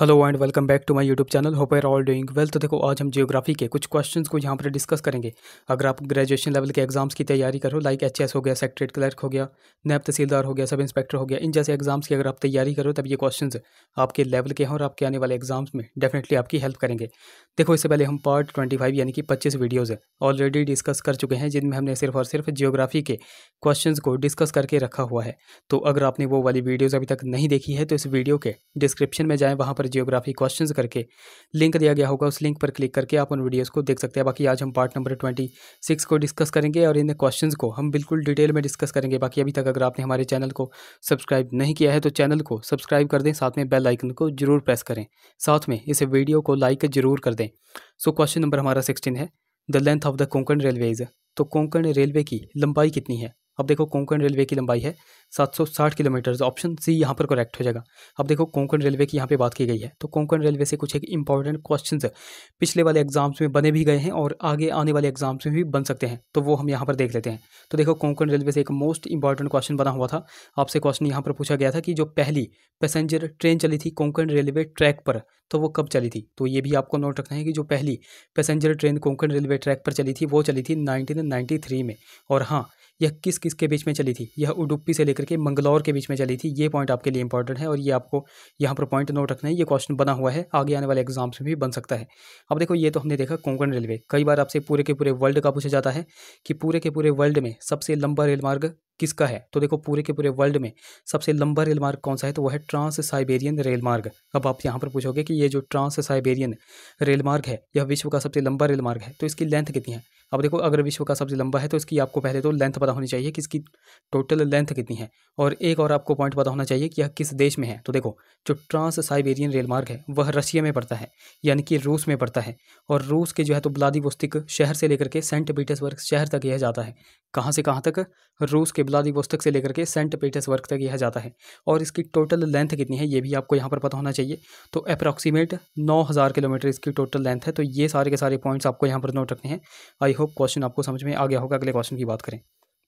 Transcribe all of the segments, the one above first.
hello and welcome back to my YouTube channel hope are all doing well तो देखो आज हम geography के कुछ क्वेश्चंस को यहाँ पर डिस्कस करेंगे अगर आप ग्रेजुएशन लेवल के एग्जाम्स की तैयारी करो लाइक एचएस हो गया सेक्रेट क्लर्क हो गया नैब तहसीलदार हो गया सब इंस्पेक्टर हो गया इन जैसे एग्जाम्स की अगर आप तैयारी करो तब ये क्वेश्चन आपके लेवल के हैं और आपके आने वाले एग्जाम्स में डेफिनेटली आपकी हेल्प करेंगे देखो इससे पहले हम पार्ट ट्वेंटी फाइव यानी कि पच्चीस वीडियोज़ ऑलरेडी डिस्कस कर चुके हैं जिनमें हमने सिर्फ और सिर्फ जियोग्राफी के क्वेश्चन को डिस्कस करके रखा हुआ है तो अगर आपने वो वाली वीडियोज़ अभी तक नहीं देखी है तो इस वीडियो के डिस्क्रिप्शन में जाएँ वहाँ पर जियोग्राफी क्वेश्चन करके लिंक दिया गया होगा उस लिंक पर क्लिक करके आप उन वीडियोज़ को देख सकते हैं बाकी आज हम पार्ट नंबर ट्वेंटी सिक्स को डिस्कस करेंगे और इन क्वेश्चन को हम बिल्कुल डिटेल में डिस्कस करेंगे बाकी अभी तक अगर आपने हमारे चैनल को सब्सक्राइब नहीं किया है तो चैनल को सब्सक्राइब कर दें साथ में बेल आइकन को जरूर प्रेस करें साथ में इस वीडियो को लाइक जरूर कर दें सो क्वेश्चन नंबर हमारा सिक्सटीन है the length of the Konkan railways तो कोंकण रेलवे की लंबाई कितनी है अब देखो कोंकण रेलवे की लंबाई है 760 किलोमीटर ऑप्शन सी यहाँ पर करेक्ट हो जाएगा अब देखो कोंकण रेलवे की यहाँ पे बात की गई है तो कोंकण रेलवे से कुछ एक इंपॉर्टेंट क्वेश्चन पिछले वाले एग्जाम्स में बने भी गए हैं और आगे आने वाले एग्जाम्स में भी बन सकते हैं तो वो हम यहाँ पर देख लेते हैं तो देखो कोंकण रेलवे से एक मोस्ट इंपॉर्टेंट क्वेश्चन बना हुआ था आपसे क्वेश्चन यहाँ पर पूछा गया था कि जो पहली पैसेंजर ट्रेन चली थी कोंकण रेलवे ट्रैक पर तो वो कब चली थी तो ये भी आपको नोट रखना है कि जो पहली passenger train Konkan railway track पर चली थी वो चली थी 1993 में और हाँ यह किस किस के बीच में चली थी यह उडुपी से लेकर के मंगलौर के बीच में चली थी ये पॉइंट आपके लिए इंपॉर्टेंट है और ये आपको यहाँ पर पॉइंट नोट रखना है ये क्वेश्चन बना हुआ है आगे आने वाले एग्जाम्स में भी बन सकता है अब देखो ये तो हमने देखा कोंकण रेलवे कई बार आपसे पूरे के पूरे वर्ल्ड का पूछा जाता है कि पूरे के पूरे वर्ल्ड में सबसे लंबा रेलमार्ग किसका है तो देखो पूरे के पूरे वर्ल्ड में सबसे लंबा रेल मार्ग कौन सा है तो वह है ट्रांस साइबेरियन रेल मार्ग अब आप यहाँ पर पूछोगे कि ये जो ट्रांस साइबेरियन रेल मार्ग है यह विश्व का सबसे लंबा रेल मार्ग है तो इसकी लेंथ कितनी है अब देखो अगर विश्व का सबसे लंबा है तो इसकी आपको पहले तो लेंथ पता होनी चाहिए कि इसकी टोटल लेंथ कितनी है और एक और आपको पॉइंट पता होना चाहिए कि यह किस देश में है तो देखो जो ट्रांस साइबेरियन रेल मार्ग है वह रशिया में पड़ता है यानी कि रूस में पड़ता है और रूस के जो है तो ब्लादिवस्तिक शहर से लेकर के सेंट पीटर्सबर्ग शहर तक यह जाता है कहाँ से कहाँ तक रूस के व्लादिवोस्तक से लेकर के सेंट पीटर्सबर्ग तक यह जाता है और इसकी टोटल लेंथ कितनी है ये भी आपको यहाँ पर पता होना चाहिए तो अप्रॉक्सीमेट नौ हज़ार किलोमीटर इसकी टोटल लेंथ है तो ये सारे के सारे पॉइंट्स आपको यहाँ पर नोट रखने हैं आई होप क्वेश्चन आपको समझ में आ गया होगा अगले क्वेश्चन की बात करें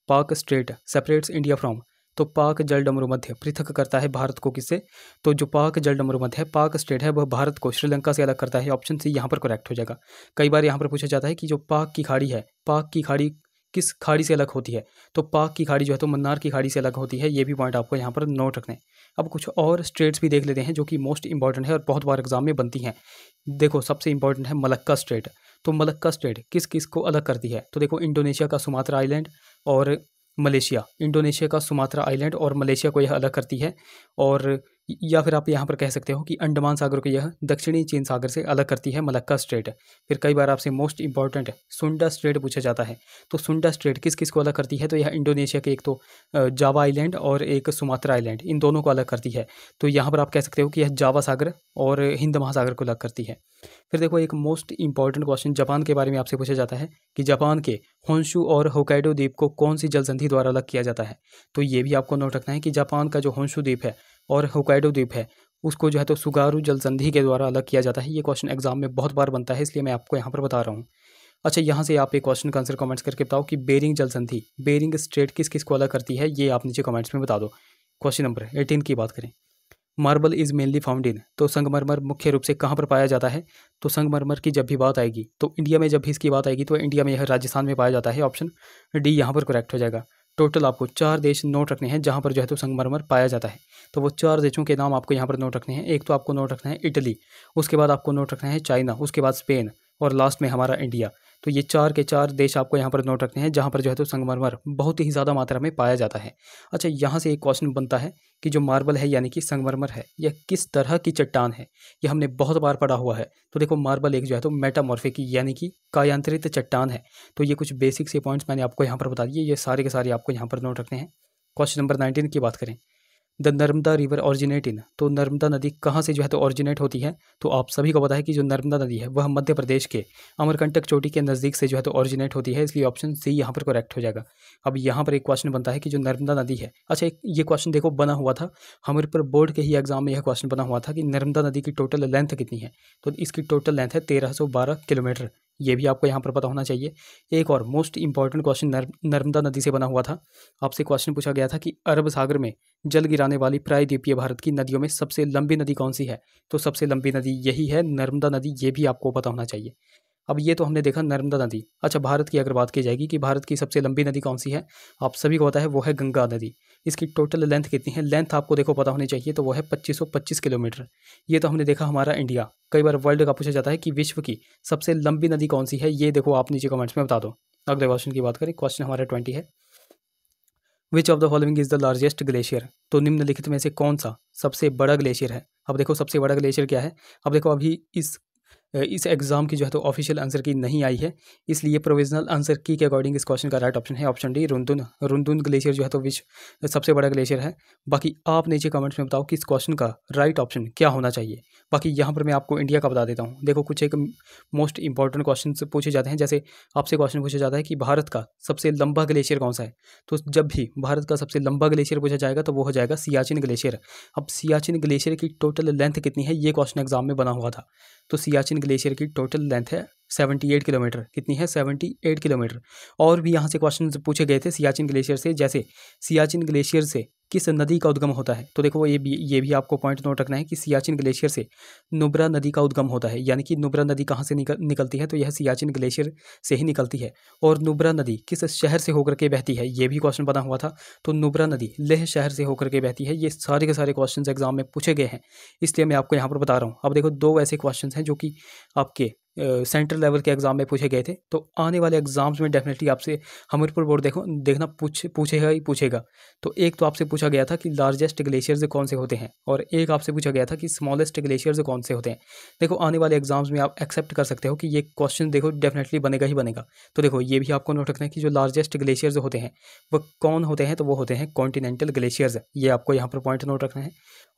पाक स्ट्रेट सेपरेट्स इंडिया फ्रॉम तो पाक जल डमरू मध्य पृथक करता है भारत को किससे तो जो पाक जल डमरू मध्य है पाक स्टेट है वह भारत को श्रीलंका से अलग करता है ऑप्शन सी यहाँ पर करेक्ट हो जाएगा कई बार यहाँ पर पूछा जाता है कि जो पाक की खाड़ी है पाक की खाड़ी किस खाड़ी से अलग होती है तो पाक की खाड़ी जो है तो मन्नार की खाड़ी से अलग होती है ये भी पॉइंट आपको यहाँ पर नोट रखने अब कुछ और स्ट्रेट्स भी देख लेते हैं जो कि मोस्ट इंपॉर्टेंट है और बहुत बार एग्जाम में बनती हैं देखो सबसे इंपॉर्टेंट है मलक्का स्ट्रेट तो मलक्का स्ट्रेट किस किस को अलग करती है तो देखो इंडोनेशिया का सुमात्रा आइलैंड और मलेशिया इंडोनेशिया का सुमात्रा आइलैंड और मलेशिया को यह अलग करती है और या फिर आप यहाँ पर कह सकते हो कि अंडमान सागर को यह दक्षिणी चीन सागर से अलग करती है मलक्का स्ट्रेट फिर कई बार आपसे मोस्ट इंपॉर्टेंट सुंडा स्ट्रेट पूछा जाता है तो सुंडा स्ट्रेट किस किस को अलग करती है तो यह इंडोनेशिया के एक तो जावा आइलैंड और एक सुमात्रा आइलैंड इन दोनों को अलग करती है तो यहाँ पर आप कह सकते हो कि यह जावा सागर और हिंद महासागर को अलग करती है फिर देखो एक मोस्ट इंपॉर्टेंट क्वेश्चन जापान के बारे में आपसे पूछा जाता है कि जापान के होन्शु और होकाइडो द्वीप को कौन सी जलसंधि द्वारा अलग किया जाता है तो ये भी आपको नोट रखना है कि जापान का जो होंशु द्वीप है और होकाइडो द्वीप है उसको जो है तो सुगारू जलसंधि के द्वारा अलग किया जाता है ये क्वेश्चन एग्जाम में बहुत बार बनता है इसलिए मैं आपको यहाँ पर बता रहा हूँ अच्छा यहाँ से आप एक क्वेश्चन का आंसर कमेंट्स करके बताओ कि बेरिंग जलसंधि बेरिंग स्ट्रेट किस किस को अलग करती है ये आप नीचे कमेंट्स में बता दो क्वेश्चन नंबर एटीन की बात करें marble is mainly found in तो संगमरमर मुख्य रूप से कहाँ पर पाया जाता है तो संगमरमर की जब भी बात आएगी तो इंडिया में जब भी इसकी बात आएगी तो इंडिया में यह राजस्थान में पाया जाता है ऑप्शन डी यहाँ पर करेक्ट हो जाएगा टोटल आपको चार देश नोट रखने हैं जहाँ पर जो है तो संगमरमर पाया जाता है तो वो चार देशों के नाम आपको यहाँ पर नोट रखने हैं एक तो आपको नोट रखना है इटली उसके बाद आपको नोट रखना है चाइना उसके बाद स्पेन और लास्ट में हमारा इंडिया तो ये चार के चार देश आपको यहाँ पर नोट रखने हैं जहाँ पर जो है तो संगमरमर बहुत ही ज़्यादा मात्रा में पाया जाता है अच्छा यहाँ से एक क्वेश्चन बनता है कि जो मार्बल है यानी कि संगमरमर है यह किस तरह की चट्टान है यह हमने बहुत बार पढ़ा हुआ है तो देखो मार्बल एक जो है तो मेटामॉर्फिक यानी कि कायांतरित चट्टान है तो ये कुछ बेसिक से पॉइंट्स मैंने आपको यहाँ पर बता दिए ये सारे के सारे आपको यहाँ पर नोट रखने हैं क्वेश्चन नंबर नाइनटीन की बात करें the Narmada river originate in तो नर्मदा नदी कहाँ से जो है तो ऑरिजिनेट होती है तो आप सभी को पता है कि जो नर्मदा नदी है वह मध्य प्रदेश के अमरकंटक चोटी के नज़दीक से जो है तो ऑरिजिनेट होती है इसलिए ऑप्शन सी यहाँ पर करेक्ट हो जाएगा अब यहाँ पर एक क्वेश्चन बनता है कि जो नर्मदा नदी है अच्छा एक ये क्वेश्चन देखो बना हुआ था हमारे पर बोर्ड के ही एग्जाम में यह क्वेश्चन बना हुआ था कि नर्मदा नदी की टोटल लेंथ कितनी है तो इसकी टोटल लेंथ है तेरह किलोमीटर ये भी आपको यहाँ पर पता होना चाहिए एक और मोस्ट इंपॉर्टेंट क्वेश्चन नर्मदा नदी से बना हुआ था आपसे क्वेश्चन पूछा गया था कि अरब सागर में जल गिराने वाली प्रायद्वीपीय भारत की नदियों में सबसे लंबी नदी कौन सी है तो सबसे लंबी नदी यही है नर्मदा नदी ये भी आपको पता होना चाहिए अब ये तो हमने देखा नर्मदा नदी अच्छा भारत की अगर बात की जाएगी कि भारत की सबसे लंबी नदी कौन सी है आप सभी को पता है वो है गंगा नदी इसकी टोटल लेंथ कितनी है लेंथ आपको देखो पता होनी चाहिए तो वो है पच्चीस किलोमीटर ये तो हमने देखा हमारा इंडिया कई बार वर्ल्ड का पूछा जाता है कि विश्व की सबसे लंबी नदी कौन सी है ये देखो आप नीचे कमेंट्स में बता दो अगले क्वेश्चन की बात करें क्वेश्चन हमारा ट्वेंटी है which of the following is the largest glacier तो निम्नलिखित में से कौन सा सबसे बड़ा ग्लेशियर है अब देखो सबसे बड़ा ग्लेशियर क्या है अब देखो अभी इस इस एग्ज़ाम की जो है तो ऑफिशियल आंसर की नहीं आई है इसलिए प्रोविजनल आंसर की के अकॉर्डिंग इस क्वेश्चन का राइट ऑप्शन है option D Rundun Rundun glacier जो है तो विश्व सबसे बड़ा ग्लेशियर है बाकी आप नीचे कमेंट्स में बताओ कि इस क्वेश्चन का राइट ऑप्शन क्या होना चाहिए बाकी यहाँ पर मैं आपको इंडिया का बता देता हूँ देखो कुछ एक मोस्ट इंपॉर्टेंट क्वेश्चन पूछे जाते हैं जैसे आपसे क्वेश्चन पूछा जाता है कि भारत का सबसे लंबा ग्लेशियर कौन सा है तो जब भी भारत का सबसे लंबा ग्लेशियर पूछा जाएगा तो वो हो जाएगा सियाचिन ग्लेशियर अब सियाचिन ग्लेशियर की टोटल लेंथ कितनी है ये क्वेश्चन एग्जाम में बना हुआ था तो सियाचिन ग्लेशियर की टोटल लेंथ है सेवेंटी एट किलोमीटर कितनी है सेवेंटी एट किलोमीटर और भी यहाँ से क्वेश्चन पूछे गए थे सियाचिन ग्लेशियर से जैसे सियाचिन ग्लेशियर से किस नदी का उद्गम होता है तो देखो ये भी ये भी आपको पॉइंट नोट रखना है कि सियाचिन ग्लेशियर से नुब्रा नदी का उद्गम होता है यानी कि नुब्रा नदी कहाँ से निकल निकलती है तो यह सियाचिन ग्लेशियर से ही निकलती है और नुब्रा नदी किस शहर से होकर के बहती है ये भी क्वेश्चन बना हुआ था तो नुब्रा नदी लेह शहर से होकर के बहती है ये सारे के सारे क्वेश्चन एग्जाम में पूछे गए हैं इसलिए मैं आपको यहाँ पर बता रहा हूँ अब देखो दो ऐसे क्वेश्चन हैं जो कि आपके सेंट्रल लेवल के एग्ज़ाम में पूछे गए थे तो आने वाले एग्ज़ाम्स में डेफिनेटली आपसे हमीरपुर बोर्ड देखो देखना पूछ पूछेगा ही पूछेगा तो एक तो आपसे पूछा गया था कि लार्जेस्ट ग्लेशियर्स कौन से होते हैं और एक आपसे पूछा गया था कि स्मॉलेस्ट ग्लेशियर्स कौन से होते हैं देखो आने वाले एग्ज़ाम्स में आप एक्सेप्ट कर सकते हो कि ये क्वेश्चन देखो डेफिनेटली बनेगा ही बनेगा तो देखो ये भी आपको नोट रखना है कि जो लार्जेस्ट ग्लेशियर्स होते हैं वो कौन होते हैं तो वो होते हैं कॉन्टिनेंटल ग्लेशियर्स ये आपको यहाँ पर पॉइंट नोट रखना है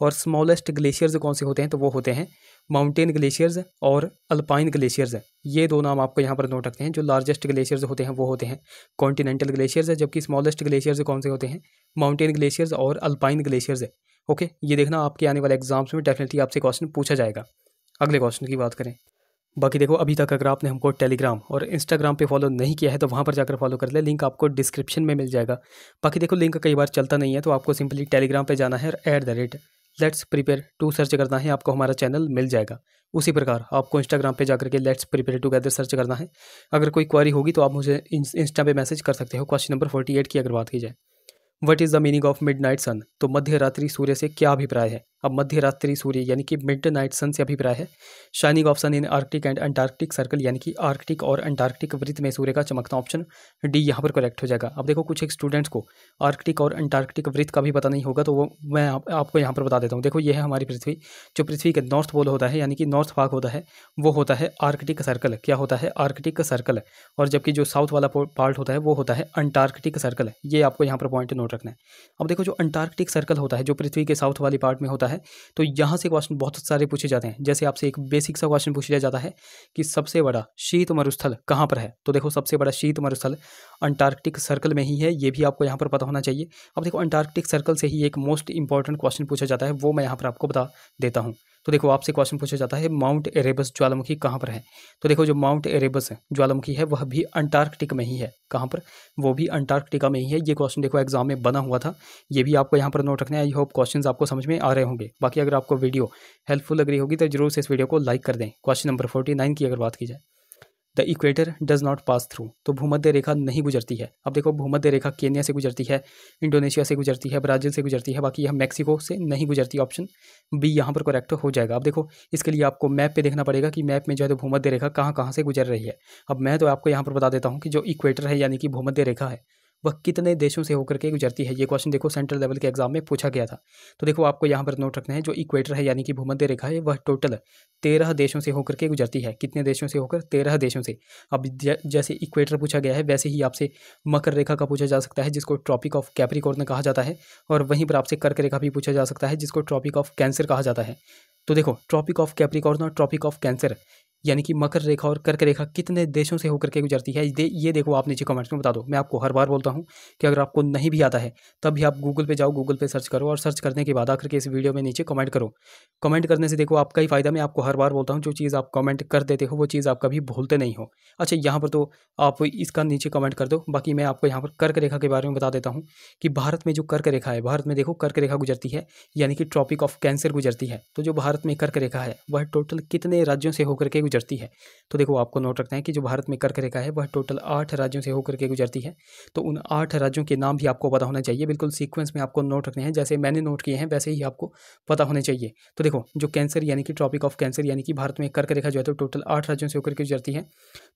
और स्मॉलेस्ट ग्लेशियर्स कौन से होते हैं तो वो होते हैं माउंटेन ग्लेशियर्स और अल्पाइन ग्लेशियर्स है ये दो नाम आपको यहाँ पर नोट रखते हैं जो लार्जेस्ट ग्लेशियर्स होते हैं वो होते हैं कॉन्टिनेंटल ग्लेशियर्स है जबकि स्मॉलेस्ट ग्लेशियर्स कौन से होते हैं माउंटेन ग्लेशियर्स और अल्पाइन ग्लेशियर्स है ओके ये देखना आपके आने वाले एग्जाम्स में डेफिनेटली आपसे क्वेश्चन पूछा जाएगा अगले क्वेश्चन की बात करें बाकी देखो अभी तक अगर आपने हमको टेलीग्राम और इंस्टाग्राम पे फॉलो नहीं किया है तो वहाँ पर जाकर फॉलो कर ले लिंक आपको डिस्क्रिप्शन में मिल जाएगा बाकी देखो लिंक कई बार चलता नहीं है तो आपको सिंपली टेलीग्राम पे जाना है और at the rate let's prepare to search करना है आपको हमारा चैनल मिल जाएगा उसी प्रकार आपको इंस्टाग्राम पे जाकर के लेट्स प्रिपेयर टुगेदर सर्च करना है अगर कोई क्वारी होगी तो आप मुझे इंस्टा पे मैसेज कर सकते हो क्वेश्चन नंबर फोर्टी एट की अगर बात की जाए what is the meaning of midnight sun तो मध्य रात्रि सूर्य से क्या अभिप्राय है अब मध्य रात्रि सूर्य यानी कि मिड नाइट सन से अभिप्राय है shining option in Arctic and Antarctic circle यानी कि आर्कटिक और अंटार्कटिक वृत्त में सूर्य का चमकना ऑप्शन डी यहाँ पर करेक्ट हो जाएगा अब देखो कुछ एक स्टूडेंट्स को आर्कटिक और अंटार्कटिक वृत्त का भी पता नहीं होगा तो वो मैं आप, आपको यहाँ पर बता देता हूँ देखो ये है हमारी पृथ्वी जो पृथ्वी का नॉर्थ पोल होता है यानी कि नॉर्थ भाग होता है वो होता है आर्कटिक सर्कल क्या होता है आर्कटिक सर्कल और जबकि जो साउथ वाला पार्ट होता है वो होता है अंटार्कटिक सर्कल ये आपको यहाँ पर पॉइंट नोट रखना है अब देखो जो अंटार्कटिक सर्कल होता है जो पृथ्वी के साउथ वाली पार्ट में होता है है तो यहाँ से क्वेश्चन बहुत सारे पूछे जाते हैं जैसे आपसे एक बेसिक सा क्वेश्चन पूछ लिया जाता है कि सबसे बड़ा शीत मरुस्थल कहाँ पर है तो देखो सबसे बड़ा शीत मरुस्थल अंटार्कटिक सर्कल में ही है ये भी आपको यहाँ पर पता होना चाहिए अब देखो अंटार्कटिक सर्कल से ही एक मोस्ट इंपॉर्टेंट क्वेश्चन पूछा जाता है वो मैं यहाँ पर आपको बता देता हूँ तो देखो आपसे क्वेश्चन पूछा जाता है माउंट एरेबस ज्वालामुखी कहाँ पर है तो देखो जो माउंट एरेबस ज्वालामुखी है वह भी अंटार्कटिक में ही है कहाँ पर वो भी अंटार्कटिका में ही है ये क्वेश्चन देखो एग्जाम में बना हुआ था ये भी आपको यहाँ पर नोट रखना है आई होप क्वेश्चन आपको समझ में आ रहे होंगे बाकी अगर आपको वीडियो हेल्पफुल लग रही होगी तो जरूर से इस वीडियो को लाइक कर दें क्वेश्चन नंबर फोर्टी नाइन की अगर बात की जाए the equator does not pass through तो भूमध्य रेखा नहीं गुजरती है अब देखो भूमध्य रेखा केन्या से गुजरती है इंडोनेशिया से गुजरती है ब्राज़ील से गुजरती है बाकी यह मैक्सिको से नहीं गुजरती ऑप्शन बी यहाँ पर करेक्ट हो जाएगा अब देखो इसके लिए आपको मैप पे देखना पड़ेगा कि मैप में जो है तो भूमध्य रेखा कहाँ कहाँ से गुजर रही है अब मैं तो आपको यहाँ पर बता देता हूँ कि जो इक्वेटर है यानी कि भूमध्य रेखा है वह कितने देशों से होकर के गुजरती है ये क्वेश्चन देखो सेंट्रल लेवल के एग्जाम में पूछा गया था तो देखो आपको यहाँ पर नोट रखना है जो इक्वेटर है यानी कि भूमध्य रेखा है वह टोटल तेरह देशों से होकर के गुजरती है कितने देशों से होकर तेरह देशों से अब जैसे इक्वेटर पूछा गया है वैसे ही आपसे मकर रेखा का पूछा जा सकता है जिसको ट्रॉपिक ऑफ कैप्रिकॉर्न कहा जाता है और वहीं पर आपसे कर्क रेखा भी पूछा जा सकता है जिसको ट्रॉपिक ऑफ कैंसर कहा जाता है तो देखो ट्रॉपिक ऑफ कैप्रिकॉर्न और ट्रॉपिक ऑफ कैंसर यानी कि मकर रेखा और कर्क रेखा कितने देशों से होकर के गुजरती है दे, ये देखो आप नीचे कमेंट्स में बता दो मैं आपको हर बार बोलता हूँ कि अगर आपको नहीं भी आता है तब भी आप गूगल पे जाओ गूगल पे सर्च करो और सर्च करने के बाद आकर के इस वीडियो में नीचे कमेंट करो कमेंट करने से देखो आपका ही फ़ायदा मैं आपको हर बार बोलता हूँ जो चीज़ आप कमेंट कर देते हो वो चीज़ आप कभी भूलते नहीं हो अच्छा यहाँ पर तो आप इसका नीचे कमेंट कर दो बाकी मैं आपको यहाँ पर कर्क रेखा के बारे में बता देता हूँ कि भारत में जो कर्क रेखा है भारत में देखो कर्क रेखा गुजरती है यानी कि ट्रॉपिक ऑफ कैंसर गुजरती है तो जो भारत में कर्क रेखा है वह टोटल कितने राज्यों से होकर के गुजरती है तो देखो आपको नोट रखना है कि जो भारत में कर्क रेखा है वह टोटल आठ राज्यों से होकर के गुजरती है तो उन आठ राज्यों के नाम भी आपको पता होना चाहिए बिल्कुल सीक्वेंस में आपको नोट रखने हैं जैसे मैंने नोट किए हैं वैसे ही आपको पता होने चाहिए तो देखो जो कैंसर यानी कि ट्रॉपिक ऑफ कैंसर यानी कि भारत में कर्क रेखा जो है तो टोटल आठ राज्यों से होकर के गुजरती है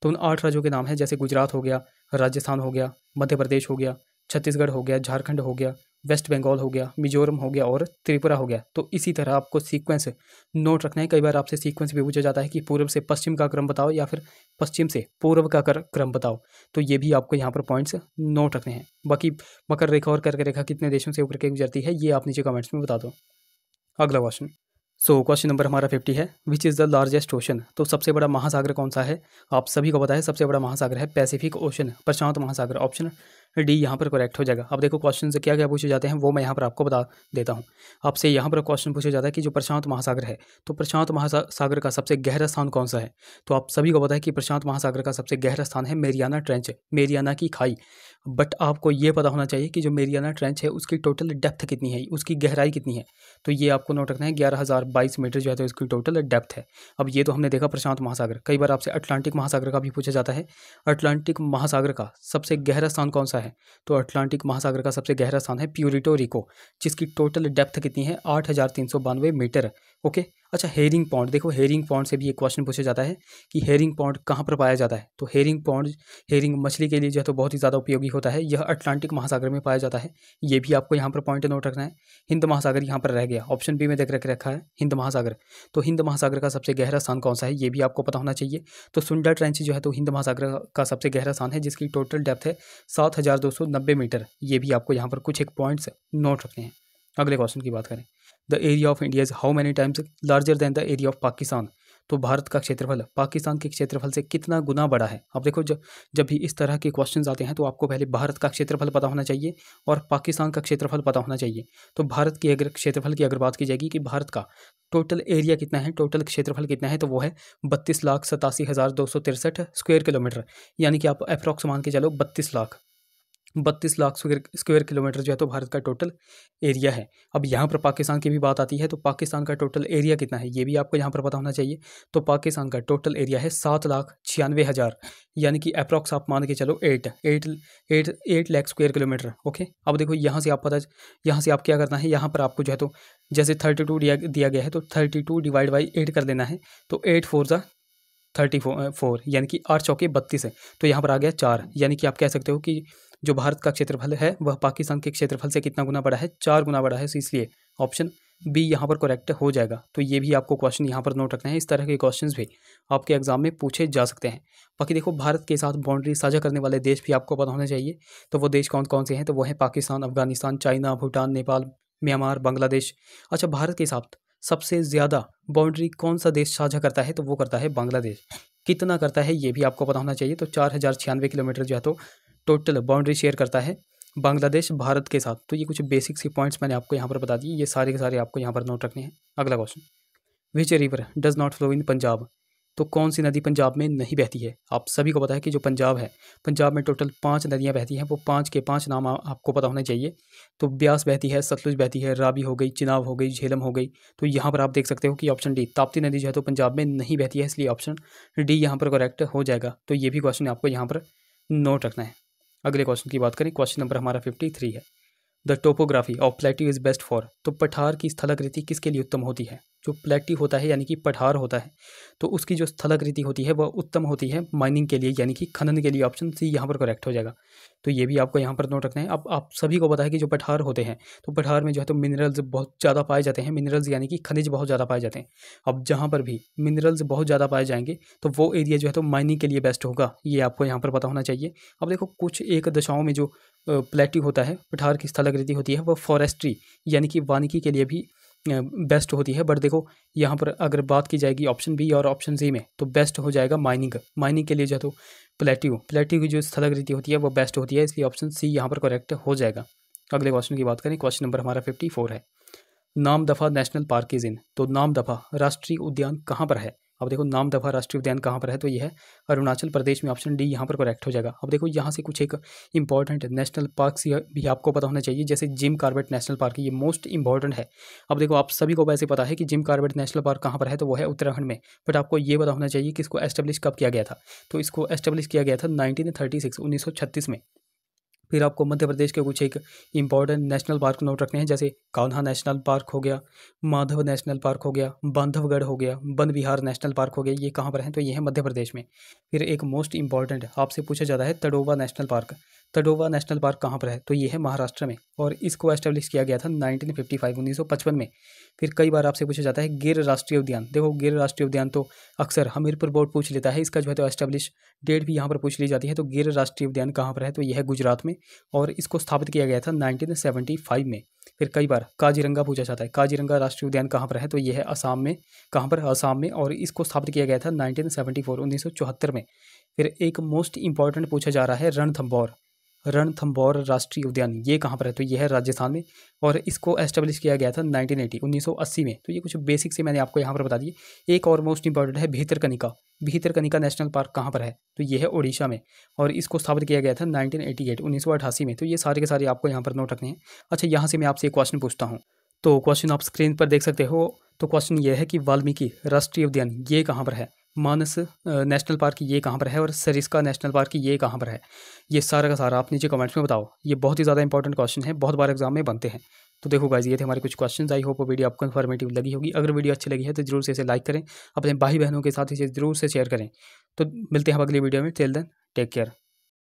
तो उन आठ राज्यों के नाम है जैसे गुजरात हो गया राजस्थान हो गया मध्य प्रदेश हो गया छत्तीसगढ़ हो गया झारखंड हो गया वेस्ट बंगाल हो गया मिजोरम हो गया और त्रिपुरा हो गया तो इसी तरह आपको सीक्वेंस नोट रखना है कई बार आपसे सीक्वेंस भी पूछा जाता है कि पूर्व से पश्चिम का क्रम बताओ या फिर पश्चिम से पूर्व का कर क्रम बताओ तो ये भी आपको यहाँ पर पॉइंट्स नोट रखने हैं बाकी मकर रेखा और कर्क रेखा कितने देशों से ऊपर के गुजरती है ये आप नीचे कमेंट्स में बता दो अगला क्वेश्चन सो क्वेश्चन नंबर हमारा फिफ्टी है which is the largest ocean तो सबसे बड़ा महासागर कौन सा है आप सभी को पता है सबसे बड़ा महासागर है पैसिफिक ओशन प्रशांत महासागर ऑप्शन डी यहाँ पर करेक्ट हो जाएगा अब देखो क्वेश्चन से क्या क्या पूछे जाते हैं वो मैं यहाँ पर आपको बता देता हूँ आपसे यहाँ पर क्वेश्चन पूछा जाता है कि जो प्रशांत महासागर है तो प्रशांत महासागर का सबसे गहरा स्थान कौन सा है तो आप सभी को पता है कि प्रशांत महासागर का सबसे गहरा स्थान है मेरियाना ट्रेंच मेरियाना की खाई बट आपको ये पता होना चाहिए कि जो मेरियाना ट्रेंच है उसकी टोटल डेप्थ कितनी है उसकी गहराई कितनी है तो ये आपको नोट रखना है ग्यारह हज़ार बाईस मीटर जो है तो टोटल डेप्थ है अब ये तो हमने देखा प्रशांत महासागर कई बार आपसे अटलांटिक महासागर का भी पूछा जाता है अटलांटिक महासागर का सबसे गहरा स्थान कौन सा सा है तो अटलांटिक महासागर का सबसे गहरा स्थान है प्यूरिटो रिको जिसकी टोटल डेप्थ कितनी है आठ हज़ार तीन सौ बानवे मीटर ओके अच्छा हेरिंग पॉन्ड देखो हेरिंग पॉन्ड से भी एक क्वेश्चन पूछा जाता है कि हेरिंग पॉन्ड कहाँ पर पाया जाता है तो हेरिंग पॉन्ड हेरिंग मछली के लिए जो है तो बहुत ही ज़्यादा उपयोगी होता है यह अटलांटिक महासागर में पाया जाता है ये भी आपको यहाँ पर पॉइंट नोट रखना है हिंद महासागर यहाँ पर रह गया ऑप्शन बी में देख रख रखा है हिंद महासागर तो हिंद महासागर का सबसे गहरा स्थान कौन सा है ये भी आपको पता होना चाहिए तो सुंडा ट्रेंच जो है तो हिंद महासागर का सबसे गहरा स्थान है जिसकी टोटल डेप्थ है सात मीटर ये भी आपको यहाँ पर कुछ एक पॉइंट्स नोट रखने हैं अगले क्वेश्चन की बात करें the area of India is how many times larger than the area of Pakistan तो भारत का क्षेत्रफल पाकिस्तान के क्षेत्रफल से कितना गुना बड़ा है आप देखो जब जब भी इस तरह के क्वेश्चन आते हैं तो आपको पहले भारत का क्षेत्रफल पता होना चाहिए और पाकिस्तान का क्षेत्रफल पता होना चाहिए तो भारत की अगर क्षेत्रफल की अगर बात की जाएगी कि भारत का टोटल एरिया कितना है टोटल क्षेत्रफल कितना है तो वो है बत्तीस लाख सतासी हज़ार दो सौ तिरसठ स्क्वेयर किलोमीटर यानी कि आप अप्रॉक्स मान के चलो बत्तीस लाख बत्तीस लाख स्क्वायर किलोमीटर जो है तो भारत का टोटल एरिया है अब यहाँ पर पाकिस्तान की भी बात आती है तो पाकिस्तान का टोटल एरिया कितना है ये भी आपको यहाँ पर पता होना चाहिए तो पाकिस्तान का टोटल एरिया है सात लाख छियानवे हज़ार यानी कि अप्रॉक्स आप मान के चलो eight eight eight eight lakh square kilometre okay अब देखो यहाँ से आप पता यहाँ से आप क्या करना है यहाँ पर आपको जो है तो जैसे थर्टी टू दिया, दिया गया है तो thirty two divide by eight कर देना है तो एट फोर ज़ा थर्टी फोर यानी कि आठ चौके बत्तीस है तो यहाँ पर आ गया चार यानी कि आप कह सकते हो कि जो भारत का क्षेत्रफल है वह पाकिस्तान के क्षेत्रफल से कितना गुना बड़ा है चार गुना बड़ा है इसलिए ऑप्शन बी यहाँ पर करेक्ट हो जाएगा तो ये भी आपको क्वेश्चन यहाँ पर नोट रखना है इस तरह के क्वेश्चंस भी आपके एग्जाम में पूछे जा सकते हैं बाकी देखो भारत के साथ बाउंड्री साझा करने वाले देश भी आपको पता होना चाहिए तो वो देश कौन कौन से हैं तो वो हैं पाकिस्तान अफगानिस्तान चाइना भूटान नेपाल म्यांमार बांग्लादेश अच्छा भारत के साथ सबसे ज़्यादा बाउंड्री कौन सा देश साझा करता है तो वो करता है बांग्लादेश कितना करता है ये भी आपको पता होना चाहिए तो चार हज़ार छियानवे किलोमीटर जो है तो टोटल बाउंड्री शेयर करता है बांग्लादेश भारत के साथ तो ये कुछ बेसिक सी पॉइंट्स मैंने आपको यहाँ पर बता दिए ये सारे के सारे आपको यहाँ पर नोट रखने हैं अगला question which river does not flow in Punjab तो कौन सी नदी पंजाब में नहीं बहती है आप सभी को पता है कि जो पंजाब है पंजाब में टोटल पाँच नदियाँ बहती हैं वो पाँच के पाँच नाम आपको पता होना चाहिए तो ब्यास बहती है सतलुज बहती है राबी हो गई चिनाव हो गई झेलम हो गई तो यहाँ पर आप देख सकते हो कि ऑप्शन डी ताप्ती नदी जो है तो पंजाब में नहीं बहती है इसलिए ऑप्शन डी यहाँ पर करेक्ट हो जाएगा तो ये भी क्वेश्चन आपको यहाँ पर नोट रखना है अगले क्वेश्चन की बात करें क्वेश्चन नंबर हमारा फिफ्टी थ्री है the topography of plateau is best for तो पठार की स्थलाकृति किसके लिए उत्तम होती है जो प्लेटी होता है यानी कि पठार होता है तो उसकी जो स्थलाकृति होती है वह उत्तम होती है माइनिंग के लिए यानी कि खनन के लिए ऑप्शन सी यहाँ पर करेक्ट हो जाएगा तो ये भी आपको यहाँ पर नोट रखना है अब आप सभी को पता है कि जो पठार होते हैं तो पठार में जो है तो मिनरल्स बहुत ज़्यादा पाए जाते हैं मिनरल्स यानी कि खनिज बहुत ज़्यादा पाए जाते हैं अब जहाँ पर भी मिनरल्स बहुत ज़्यादा पाए जाएंगे तो वो एरिया जो है तो माइनिंग के लिए बेस्ट होगा ये आपको यहाँ पर पता होना चाहिए अब देखो कुछ एक दशाओं में जो प्लेट्यू होता है पठार की स्थलाकृति होती है वह फॉरेस्ट्री यानी कि वानिकी के लिए भी बेस्ट होती है बट देखो यहाँ पर अगर बात की जाएगी ऑप्शन बी और ऑप्शन सी में तो बेस्ट हो जाएगा माइनिंग माइनिंग के लिए जो तो प्लेट्यू प्लेट्यू की जो स्थलाकृति होती है वह बेस्ट होती है इसलिए ऑप्शन सी यहाँ पर करेक्ट हो जाएगा अगले क्वेश्चन की बात करें क्वेश्चन नंबर हमारा फिफ्टी फोर है नाम दफ़ा नेशनल पार्क इज इन तो नाम दफ़ा राष्ट्रीय उद्यान कहाँ पर है अब देखो नाम दफा राष्ट्रीय उद्यान कहाँ पर है तो यह है अरुणाचल प्रदेश में ऑप्शन डी यहाँ पर करेक्ट हो जाएगा अब देखो यहाँ से कुछ एक इंपॉर्टेंट नेशनल पार्क भी आपको पता होना चाहिए जैसे जिम कार्बेट नेशनल पार्क ये मोस्ट इंपॉर्टेंट है अब देखो आप सभी को वैसे पता है कि जिम कार्बेट नेशनल पार्क कहाँ पर है तो वो है उत्तराखंड में बट आपको ये पता होना चाहिए कि इसको एस्टेब्लिश कब किया गया था तो इसको एस्टेब्लिश किया गया था नाइनटीन थर्टी सिक्स उन्नीस सौ छत्तीस में फिर आपको मध्य प्रदेश के कुछ एक इंपॉर्टेंट नेशनल पार्क नोट रखने हैं जैसे कान्हा नेशनल पार्क हो गया माधव नेशनल पार्क हो गया बांधवगढ़ हो गया वन विहार नेशनल पार्क हो गया ये कहाँ पर हैं तो ये है मध्य प्रदेश में फिर एक मोस्ट इंपॉर्टेंट आपसे पूछा जाता है Tadoba national park Tadoba national park कहाँ पर है तो ये है महाराष्ट्र में और इसको एस्टेब्लिश किया गया था 1955 1955 में फिर कई बार आपसे पूछा जाता है गिर राष्ट्रीय उद्यान देखो गिर राष्ट्रीय उद्यान तो अक्सर हमीरपुर बोर्ड पूछ लेता है इसका जो है तो एस्टेब्लिश डेट भी यहाँ पर पूछ ली जाती है तो गिर राष्ट्रीय उद्यान कहाँ पर है तो यह है गुजरात में और इसको स्थापित किया गया था नाइनटीन में फिर कई बार काजीरंगा पूछा जाता है काजीरंगा राष्ट्रीय उद्यान कहाँ पर है तो यह है असम में कहाँ पर असम में और इसको स्थापित किया गया था नाइनटीन सेवेंटी में फिर एक मोस्ट इंपॉर्टेंट पूछा जा रहा है रणथम्बौर रणथम्बोर राष्ट्रीय उद्यान ये कहाँ पर है तो ये है राजस्थान में और इसको एस्टेब्लिश किया गया था 1980 1980 में तो ये कुछ बेसिक से मैंने आपको यहाँ पर बता दिए एक और मोस्ट इंपॉर्टेंट है भीतरकनिका भीतरकनिका नेशनल पार्क कहाँ पर है तो ये है ओडिशा में और इसको स्थापित किया गया था सौ अठासी में तो ये सारे के सारे आपको यहाँ पर नोट रखने हैं अच्छा यहाँ से मैं आपसे एक क्वेश्चन पूछता हूँ तो क्वेश्चन आप स्क्रीन पर देख सकते हो तो क्वेश्चन ये है कि वाल्मीकि राष्ट्रीय उद्यान ये कहाँ पर है मानस नेशनल पार्क ये कहाँ पर है और सरिस्का नेशनल पार्क ये कहाँ पर है ये सारा का सारा आप नीचे कमेंट्स में बताओ ये बहुत ही ज़्यादा इंपॉर्टेंट क्वेश्चन है बहुत बार एग्जाम में बनते हैं तो देखो गाइज ये थे हमारे कुछ क्वेश्चन आई होप वीडियो आपको इन्फॉर्मेटिव लगी होगी अगर वीडियो अच्छी लगी है तो जरूर से इसे लाइक करें अपने भाई बहनों के साथ इसे जरूर से शेयर करें तो मिलते हैं अब अगली वीडियो में टेल देन टेक केयर